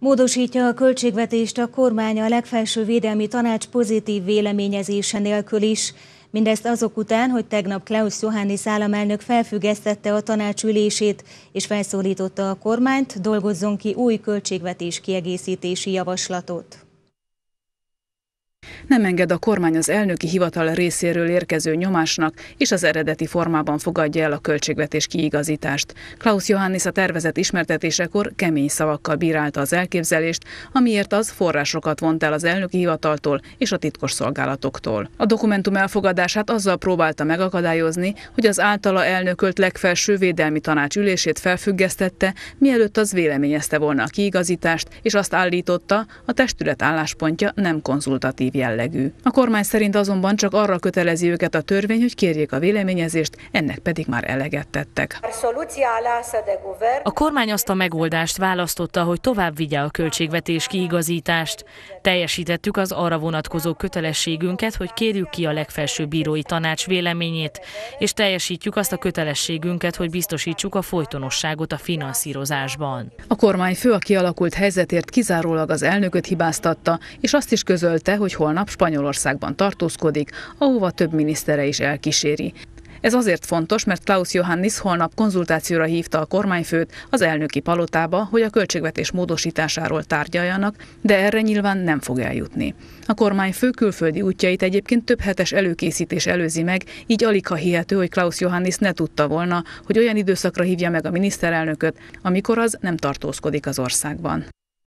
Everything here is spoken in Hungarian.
Módosítja a költségvetést a kormány a legfelső védelmi tanács pozitív véleményezése nélkül is. Mindezt azok után, hogy tegnap Klaus Johannis államelnök felfüggesztette a tanács ülését, és felszólította a kormányt, dolgozzon ki új költségvetés kiegészítési javaslatot nem enged a kormány az elnöki hivatal részéről érkező nyomásnak, és az eredeti formában fogadja el a költségvetés kiigazítást. Klaus Johannis a tervezet ismertetésekor kemény szavakkal bírálta az elképzelést, amiért az forrásokat vont el az elnöki hivataltól és a titkos szolgálatoktól. A dokumentum elfogadását azzal próbálta megakadályozni, hogy az általa elnökölt legfelső védelmi tanács ülését felfüggesztette, mielőtt az véleményezte volna a kiigazítást, és azt állította, a testület álláspontja nem konzultatív jellegű jellegű. A kormány szerint azonban csak arra kötelezi őket a törvény, hogy kérjék a véleményezést, ennek pedig már eleget tettek. A kormány azt a megoldást választotta, hogy tovább vigye a költségvetés kiigazítást. Teljesítettük az arra vonatkozó kötelességünket, hogy kérjük ki a legfelsőbb bírói tanács véleményét, és teljesítjük azt a kötelességünket, hogy biztosítsuk a folytonosságot a finanszírozásban. A kormány fő a kialakult helyzetért kizárólag az elnököt hibáztatta, és azt is közölte, hogy holnap tovább Spanyolországban tartózkodik, ahova több minisztere is elkíséri. Ez azért fontos, mert Klaus Johannis holnap konzultációra hívta a kormányfőt az elnöki palotába, hogy a költségvetés módosításáról tárgyaljanak, de erre nyilván nem fog eljutni. A kormányfő külföldi útjait egyébként több hetes előkészítés előzi meg, így alig ha hihető, hogy Klaus Johannis ne tudta volna, hogy olyan időszakra hívja meg a miniszterelnököt, amikor az nem tartózkodik az országban.